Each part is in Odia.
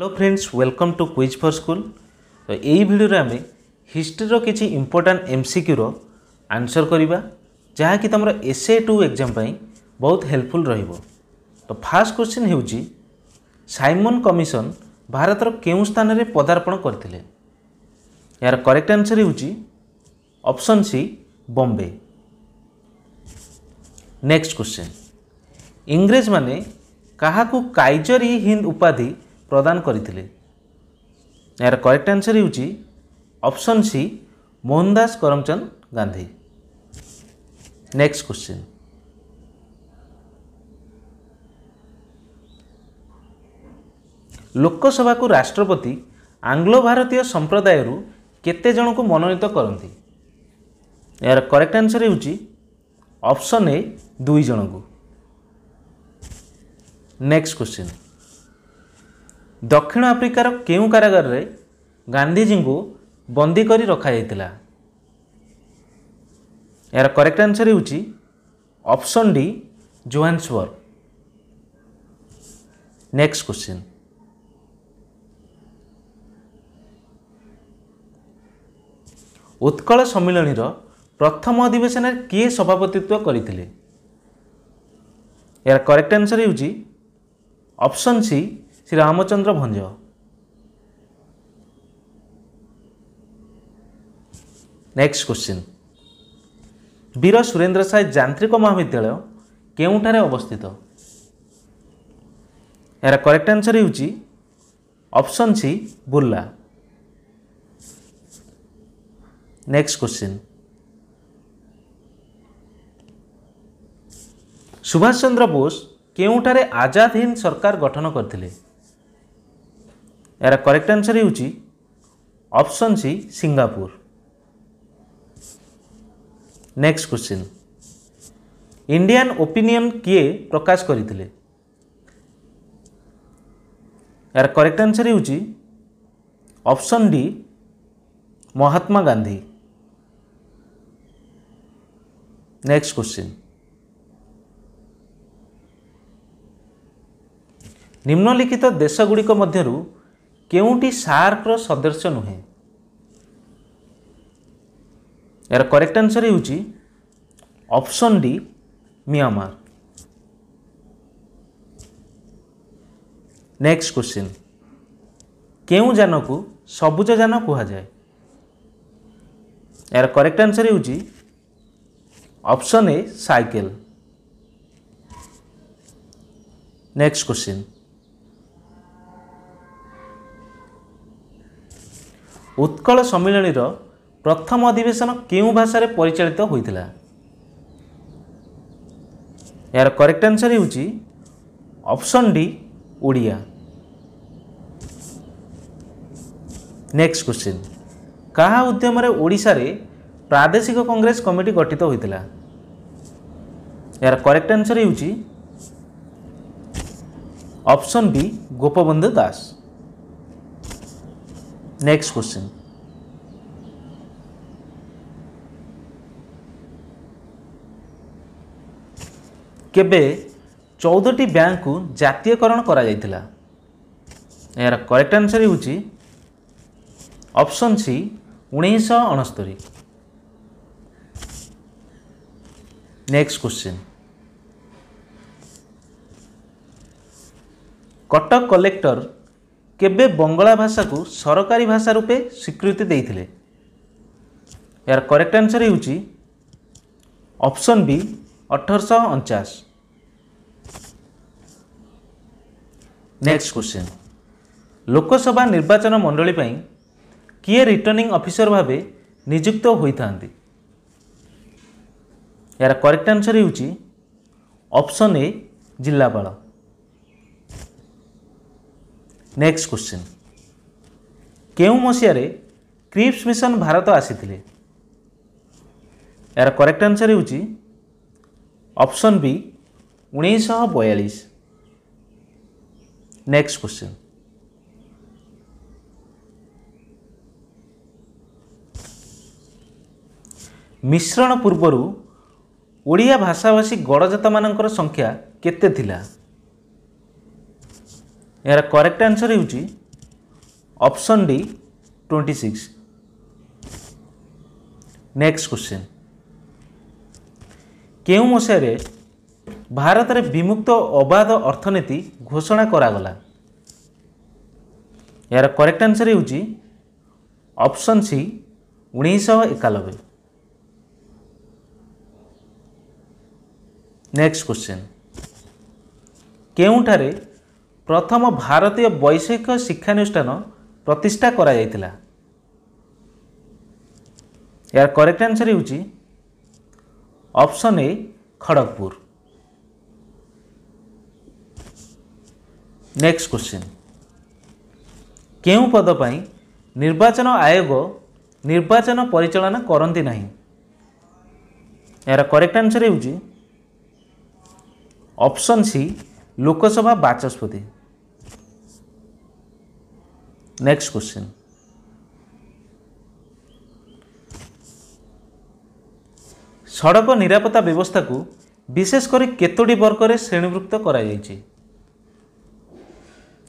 Hello friends welcome to quiz for school তো এই ভিডিওরে আমি হিস্ট্রির কিছু ইম্পর্টাট এমসিকিউর আনসর করা যা কি তোমার এসএ টু এক্সাম পাই বহুত হেল্পফুল রহব তো ফার্স্ট কোশ্চিন হচ্ছে সাইমন কমিশন ভারতর কেউ স্থানের পদার্পণ করে এর করেক্ট আনসর হচ্ছে option C Bombay next question ইংরেজ মানে কাহাকু কাইজর ই হিন্দ উপাধি ପ୍ରଦାନ କରିଥିଲେ ଏହାର କରେକ୍ଟ ଆନ୍ସର୍ ହେଉଛି option C Mohandas Karamchand Gandhi next question ଲୋକସଭାକୁ ରାଷ୍ଟ୍ରପତି ଆଙ୍ଗ୍ଲୋ ଭାରତୀୟ ସମ୍ପ୍ରଦାୟରୁ କେତେ ଜଣଙ୍କୁ ମନୋନୀତ କରନ୍ତି ଏହାର କରେକ୍ଟ ଆନ୍ସର୍ ହେଉଛି ଅପସନ୍ ଏ ଦୁଇ ଜଣଙ୍କୁ ନେକ୍ସଟ କ୍ୱେଶ୍ଚିନ୍ ଦକ୍ଷିଣ ଆଫ୍ରିକାର କେଉଁ କାରାଗାରରେ ଗାନ୍ଧିଜୀଙ୍କୁ ବନ୍ଦୀ କରି ରଖାଯାଇଥିଲା ଏହାର କରେକ୍ଟ ଆନ୍ସର ହେଉଛି option D Johannesburg next question Utkal ସମ୍ମିଳନୀର ପ୍ରଥମ ଅଧିବେଶନରେ କିଏ ସଭାପତିତ୍ୱ କରିଥିଲେ ଏହାର କରେକ୍ଟ ଆନ୍ସର ହେଉଛି option C Shri Ramchandra Bhanj next question Bir Surendra Sai ଯାନ୍ତ୍ରିକ ମହାବିଦ୍ୟାଳୟ କେଉଁଠାରେ ଅବସ୍ଥିତ ଏହାର କରେକ୍ଟ ଆନ୍ସର୍ ହେଉଛି option C Burla next question Subhash Chandra Bose କେଉଁଠାରେ ଆଜାଦ ହିନ୍ଦ ସରକାର ଗଠନ କରିଥିଲେ ଏହାର କରେକ୍ଟ ଆନ୍ସର୍ ହେଉଛି option C Singapore next question Indian opinion କିଏ ପ୍ରକାଶ କରିଥିଲେ ଏହାର କରେକ୍ଟ ଆନ୍ସର୍ ହେଉଛି option D Mahatma Gandhi next question ନିମ୍ନଲିଖିତ ଦେଶଗୁଡ଼ିକ ମଧ୍ୟରୁ କେଉଁଠି ସାର୍କର ସଦସ୍ୟ ନୁହେଁ ଏହାର କରେକ୍ଟ ଆନ୍ସର୍ ହେଉଛି option D Myanmar next question କେଉଁ ଯାନକୁ ସବୁଜ ଯାନ କୁହାଯାଏ ଏହାର କରେକ୍ଟ ଆନ୍ସର୍ ହେଉଛି option A cycle next question Utkal ସମ୍ମିଳନୀର ପ୍ରଥମ ଅଧିବେଶନ କେଉଁ ଭାଷାରେ ପରିଚାଳିତ ହୋଇଥିଲା ଏହାର କରେକ୍ଟ ଆନ୍ସର ହେଉଛି option D Odia next question କାହା ଉଦ୍ୟମରେ ଓଡ଼ିଶାରେ ପ୍ରାଦେଶିକ କଂଗ୍ରେସ କମିଟି ଗଠିତ ହୋଇଥିଲା ଏହାର କରେକ୍ଟ ଆନ୍ସର ହେଉଛି ଅପସନ୍ ବି ଗୋପବନ୍ଧୁ ଦାସ Next question. କେବେ ଚଉଦଟି ବ୍ୟାଙ୍କକୁ ଜାତୀୟକରଣ କରାଯାଇଥିଲା ଏହାର କରେକ୍ଟ ଆନ୍ସର ହେଉଛି ଅପସନ୍ ସି ଉଣେଇଶହ ଅଣସ୍ତରି ନେକ୍ସଟ କ୍ୱେଶ୍ଚିନ୍ କଟକ କଲେକ୍ଟର କେବେ ବଙ୍ଗଳା ଭାଷାକୁ ସରକାରୀ ଭାଷା ରୂପେ ସ୍ୱୀକୃତି ଦେଇଥିଲେ ଏହାର କରେକ୍ଟ ଆନ୍ସର୍ ହେଉଛି ଅପସନ୍ ବି ଅଠରଶହ ଅଣଚାଶ ନେକ୍ସଟ କ୍ୱେଶ୍ଚିନ୍ ଲୋକସଭା ନିର୍ବାଚନ ମଣ୍ଡଳୀ ପାଇଁ କିଏ ରିଟର୍ଣ୍ଣିଂ ଅଫିସର ଭାବେ ନିଯୁକ୍ତ ହୋଇଥାନ୍ତି ଏହାର କରେକ୍ଟ ଆନ୍ସର୍ ହେଉଛି ଅପସନ୍ ଏ ଜିଲ୍ଲାପାଳ ନେକ୍ସଟ କ୍ୱେଶ୍ଚିନ୍ କେଉଁ ମସିହାରେ କ୍ରିପ୍ସ ମିଶନ ଭାରତ ଆସିଥିଲେ ଏହାର କରେକ୍ଟ ଆନ୍ସର ହେଉଛି ଅପସନ୍ ବି ଉଣେଇଶହ ବୟାଳିଶ ନେକ୍ସଟ କ୍ୱେଶ୍ଚିନ୍ ମିଶ୍ରଣ ପୂର୍ବରୁ ଓଡ଼ିଆ ଭାଷାଭାଷୀ ଗଡ଼ଜାତମାନଙ୍କର ସଂଖ୍ୟା କେତେ ଥିଲା ଏହାର କରେକ୍ଟ ଆନ୍ସର ହେଉଛି option D twenty six next question କେଉଁ ମସିହାରେ ଭାରତରେ ବିମୁକ୍ତ ଅବାଧ ଅର୍ଥନୀତି ଘୋଷଣା କରାଗଲା ଏହାର କରେକ୍ଟ ଆନ୍ସର ହେଉଛି ଅପସନ୍ ସି ଉଣେଇଶହ ଏକାନବେ ନେକ୍ସଟ କ୍ୱେଶ୍ଚିନ୍ କେଉଁଠାରେ ପ୍ରଥମ ଭାରତୀୟ ବୈଷୟିକ ଶିକ୍ଷାନୁଷ୍ଠାନ ପ୍ରତିଷ୍ଠା କରାଯାଇଥିଲା ଏହାର କରେକ୍ଟ ଆନ୍ସର ହେଉଛି option A Kharagpur next question କେଉଁ ପଦ ପାଇଁ ନିର୍ବାଚନ ଆୟୋଗ ନିର୍ବାଚନ ପରିଚାଳନା କରନ୍ତି ନାହିଁ ଏହାର କରେକ୍ଟ ଆନ୍ସର ହେଉଛି ଅପ୍ସନ୍ ସି ଲୋକସଭା ବାଚସ୍ପତି नेक्स्ट क्वेश्चन सड़क निरापत्ता व्यवस्था को विशेषकर कतोटी वर्ग में श्रेणीभुक्त कर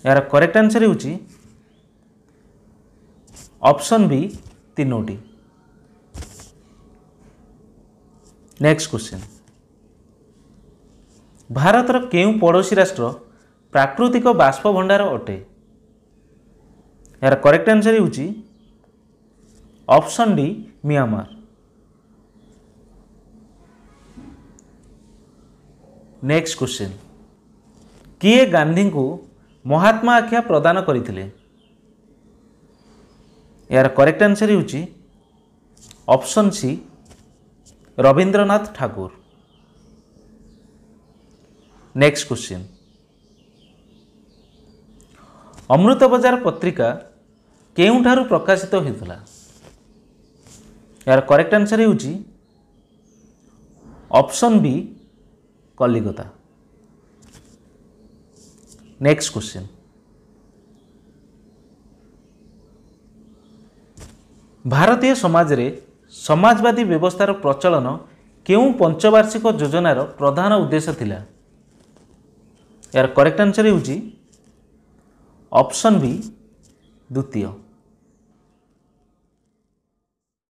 यार करेक्ट आंसर ऑप्शन बी तीनोटी नेक्स्ट क्वेश्चन भारत के पड़ोशी राष्ट्र प्राकृतिक बाष्प भंडार अटे ଏହାର କରେକ୍ଟ ଆନ୍ସର୍ ହେଉଛି option D Myanmar next question କିଏ ଗାନ୍ଧୀଙ୍କୁ ମହାତ୍ମା ଆଖ୍ୟା ପ୍ରଦାନ କରିଥିଲେ ଏହାର କରେକ୍ଟ ଆନ୍ସର୍ ହେଉଛି option C Rabindranath Thakur next question Amrita Bazar Patrika କେଉଁଠାରୁ ପ୍ରକାଶିତ ହୋଇଥିଲା ଏହାର କରେକ୍ଟ ଆନ୍ସର୍ ହେଉଛି option B Calcutta next question ଭାରତୀୟ ସମାଜରେ ସମାଜବାଦୀ ବ୍ୟବସ୍ଥାର ପ୍ରଚଳନ କେଉଁ ପଞ୍ଚବାର୍ଷିକ ଯୋଜନାର ପ୍ରଧାନ ଉଦ୍ଦେଶ୍ୟ ଥିଲା ଏହାର କରେକ୍ଟ ଆନ୍ସର୍ ହେଉଛି ଅପସନ୍ ବି ଦ୍ୱିତୀୟ